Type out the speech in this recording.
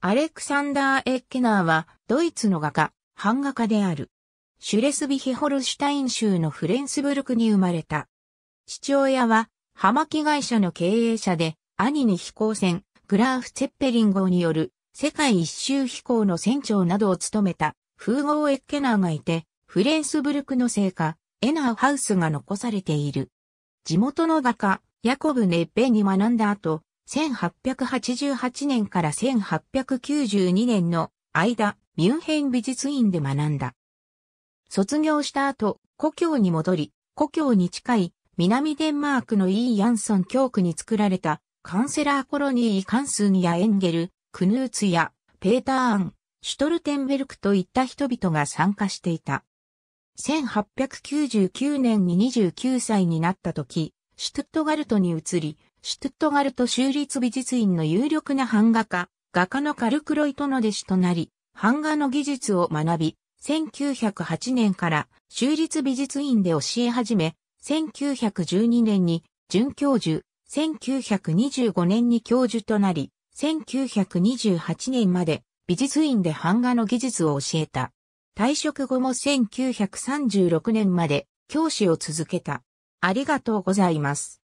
アレクサンダー・エッケナーは、ドイツの画家、版画家である。シュレスビヒホルシュタイン州のフレンスブルクに生まれた。父親は、葉巻会社の経営者で、兄に飛行船、グラーフ・ツェッペリン号による、世界一周飛行の船長などを務めた、風ー・エッケナーがいて、フレンスブルクの生家、エナーハウスが残されている。地元の画家、ヤコブ・ネッペに学んだ後、1888年から1892年の間、ミュンヘン美術院で学んだ。卒業した後、故郷に戻り、故郷に近い南デンマークのイー・ヤンソン教区に作られたカンセラーコロニー・カンスンやエンゲル、クヌーツやペーター・アン、シュトルテンベルクといった人々が参加していた。1899年に29歳になった時、シュトゥットガルトに移り、シュトゥットガルト州立美術院の有力な版画家、画家のカルクロイトの弟子となり、版画の技術を学び、1908年から州立美術院で教え始め、1912年に准教授、1925年に教授となり、1928年まで美術院で版画の技術を教えた。退職後も1936年まで教師を続けた。ありがとうございます。